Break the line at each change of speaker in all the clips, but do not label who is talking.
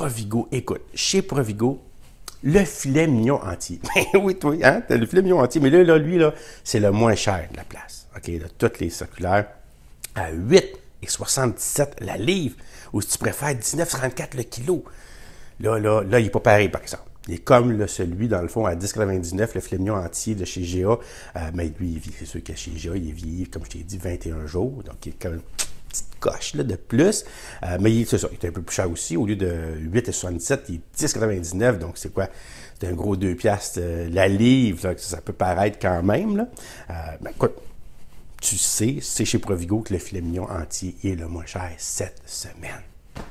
Provigo, écoute, chez Provigo, le filet mignon entier. Ben oui, toi, hein, as le filet mignon entier. Mais là, lui, là, c'est le moins cher de la place. OK, de toutes les circulaires, à 8,77 la livre, ou si tu préfères, 19,34 le kilo. Là, là, là, il n'est pas pareil, par exemple. Il est comme celui, dans le fond, à 10,99, le filet mignon entier de chez GA. Euh, mais lui, c'est sûr que chez GA, il est comme je t'ai dit, 21 jours. Donc, il est quand même petite coche de plus. Euh, mais il, c'est ça, il est un peu plus cher aussi. Au lieu de 8,77, il est 10,99. Donc, c'est quoi? C'est un gros 2 piastres euh, la livre. ça peut paraître quand même. Là. Euh, écoute, tu sais, c'est chez Provigo que le filet mignon entier est le moins cher cette semaine.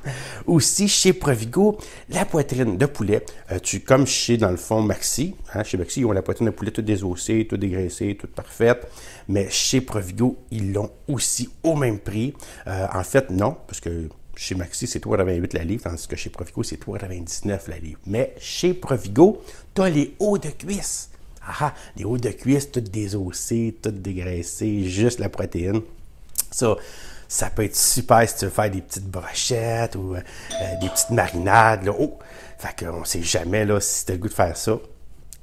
Aussi, chez Provigo, la poitrine de poulet, tu, comme chez, dans le fond, Maxi, hein, chez Maxi, ils ont la poitrine de poulet toute désossée, toute dégraissée, toute parfaite, mais chez Provigo, ils l'ont aussi au même prix. Euh, en fait, non, parce que chez Maxi, c'est 3,28 la livre, tandis que chez Provigo, c'est 3,99 la livre. Mais chez Provigo, tu as les hauts de cuisse. Ah, ah, les hauts de cuisse, toutes désossées, toutes dégraissées, juste la protéine. Ça, ça peut être super si tu veux faire des petites brochettes ou euh, euh, des petites marinades. Là. Oh! Fait qu'on ne sait jamais là, si tu as le goût de faire ça.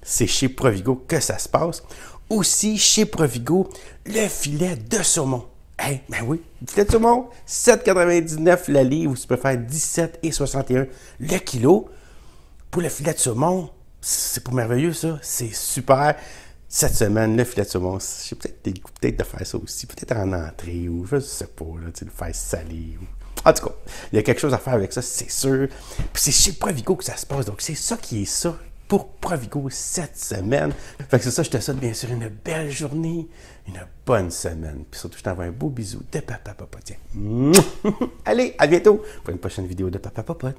C'est chez Provigo que ça se passe. Aussi, chez Provigo, le filet de saumon. Eh ben oui, le filet de saumon, 7,99 la livre, tu peux faire 17,61 le kilo. Pour le filet de saumon, c'est pas merveilleux ça, c'est super cette semaine, le filet de saumon, j'ai peut-être peut-être de faire ça aussi, peut-être en entrée ou je sais pas, tu le faire saler. En tout cas, il y a quelque chose à faire avec ça, c'est sûr. Puis c'est chez Provigo que ça se passe, donc c'est ça qui est ça pour Provigo cette semaine. Fait que c'est ça, je te souhaite bien sûr une belle journée, une bonne semaine. Puis surtout, je t'envoie un beau bisou de Papa Papa. Tiens. Allez, à bientôt pour une prochaine vidéo de Papa Papa.